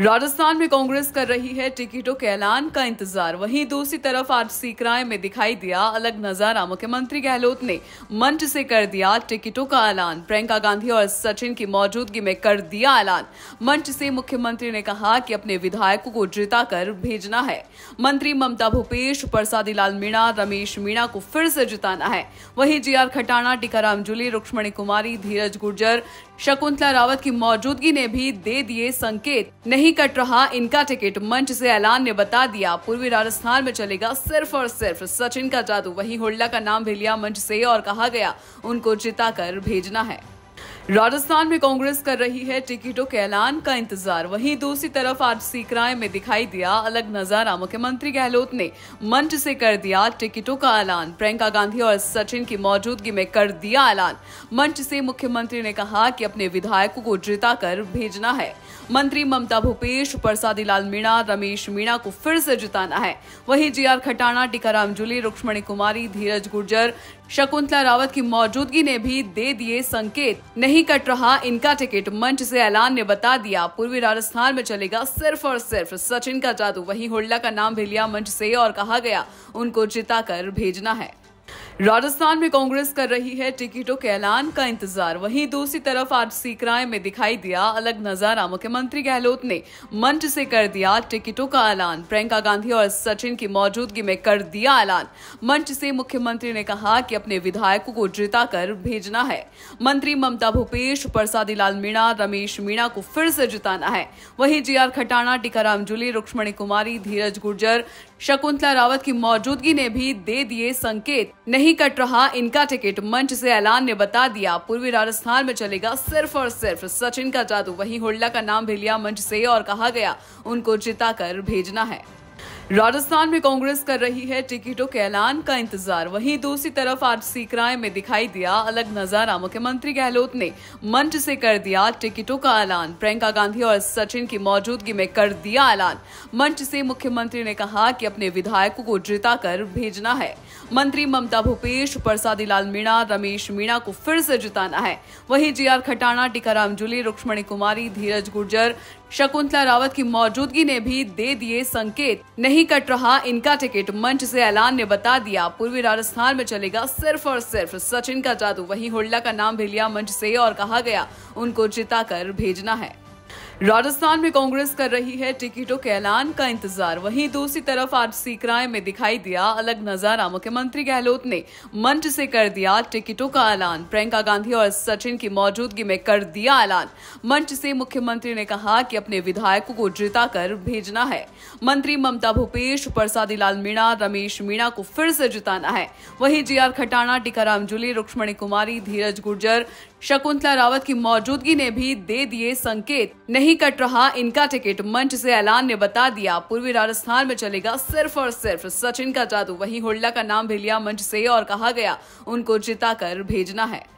राजस्थान में कांग्रेस कर रही है टिकटों के ऐलान का इंतजार वहीं दूसरी तरफ आज सीकराय में दिखाई दिया अलग नजारा मुख्यमंत्री गहलोत ने मंच से कर दिया टिकटों का ऐलान प्रियंका गांधी और सचिन की मौजूदगी में कर दिया ऐलान मंच से मुख्यमंत्री ने कहा कि अपने विधायकों को जिता कर भेजना है मंत्री ममता भूपेश परसादी लाल मीणा रमेश मीणा को फिर से जिताना है वही जी आर खटाना टीकाराम जुली रुक्मणी कुमारी धीरज गुर्जर शकुंतला रावत की मौजूदगी ने भी दे दिए संकेत नहीं कट रहा इनका टिकट मंच से ऐलान ने बता दिया पूर्वी राजस्थान में चलेगा सिर्फ और सिर्फ सचिन का जादू वही हुडला का नाम भी लिया मंच से और कहा गया उनको जिताकर भेजना है राजस्थान में कांग्रेस कर रही है टिकटों के ऐलान का इंतजार वहीं दूसरी तरफ आज सीकराय में दिखाई दिया अलग नजारा मुख्यमंत्री गहलोत ने मंच से कर दिया टिकटों का ऐलान प्रियंका गांधी और सचिन की मौजूदगी में कर दिया ऐलान मंच से मुख्यमंत्री ने कहा कि अपने विधायकों को जिता कर भेजना है मंत्री ममता भूपेश परसादी लाल मीणा रमेश मीणा को फिर से जिताना है वहीं जी आर खटाना टीकाराम जुली रुक्मणी कुमारी धीरज गुर्जर शकुंतला रावत की मौजूदगी ने भी दे दिए संकेत नहीं नहीं कट रहा इनका टिकट मंच से ऐलान ने बता दिया पूर्वी राजस्थान में चलेगा सिर्फ और सिर्फ सचिन का जादू वहीं हुडला का नाम भी लिया मंच से और कहा गया उनको जिताकर भेजना है राजस्थान में कांग्रेस कर रही है टिकटों के ऐलान का इंतजार वहीं दूसरी तरफ आज सीकराय में दिखाई दिया अलग नजारा मुख्यमंत्री गहलोत ने मंच से कर दिया टिकटों का ऐलान प्रियंका गांधी और सचिन की मौजूदगी में कर दिया ऐलान मंच से मुख्यमंत्री ने कहा कि अपने विधायकों को जिताकर भेजना है मंत्री ममता भूपेश परसादी लाल मीणा रमेश मीणा को फिर से जिताना है वही जी आर खटाना टीकाराम जुली रुक्मणी कुमारी धीरज गुर्जर शकुंतला रावत की मौजूदगी ने भी दे दिए संकेत नहीं कट रहा इनका टिकट मंच से ऐलान ने बता दिया पूर्वी राजस्थान में चलेगा सिर्फ और सिर्फ सचिन का जादू वही हुडला का नाम भी लिया मंच से और कहा गया उनको जिताकर भेजना है राजस्थान में कांग्रेस कर रही है टिकटों के ऐलान का इंतजार वहीं दूसरी तरफ आज सीकराय में दिखाई दिया अलग नजारा मुख्यमंत्री गहलोत ने मंच से कर दिया टिकटों का ऐलान प्रियंका गांधी और सचिन की मौजूदगी में कर दिया ऐलान मंच से मुख्यमंत्री ने कहा कि अपने विधायकों को जिता कर भेजना है मंत्री ममता भूपेश परसादी लाल मीणा रमेश मीणा को फिर से जिताना है वहीं जी आर खटाना टीकाराम जुली रुक्मणी कुमारी धीरज गुर्जर शकुंतला रावत की मौजूदगी ने भी दे दिए संकेत नहीं नहीं कट रहा इनका टिकट मंच से ऐलान ने बता दिया पूर्वी राजस्थान में चलेगा सिर्फ और सिर्फ सचिन का जादू वही हुडला का नाम भी लिया मंच से और कहा गया उनको जिताकर भेजना है राजस्थान में कांग्रेस कर रही है टिकटों के ऐलान का इंतजार वहीं दूसरी तरफ आज सीकराय में दिखाई दिया अलग नजारा मुख्यमंत्री गहलोत ने मंच से कर दिया टिकटों का ऐलान प्रियंका गांधी और सचिन की मौजूदगी में कर दिया ऐलान मंच से मुख्यमंत्री ने कहा कि अपने विधायकों को जिता कर भेजना है मंत्री ममता भूपेश परसादी लाल मीणा रमेश मीणा को फिर से जिताना है वही जी आर खटाना टीकाराम जुली रुक्मणी कुमारी धीरज गुर्जर शकुंतला रावत की मौजूदगी ने भी दे दिए संकेत नहीं कट रहा इनका टिकट मंच से ऐलान ने बता दिया पूर्वी राजस्थान में चलेगा सिर्फ और सिर्फ सचिन का जादू वहीं हुडला का नाम भी लिया मंच से और कहा गया उनको जिताकर भेजना है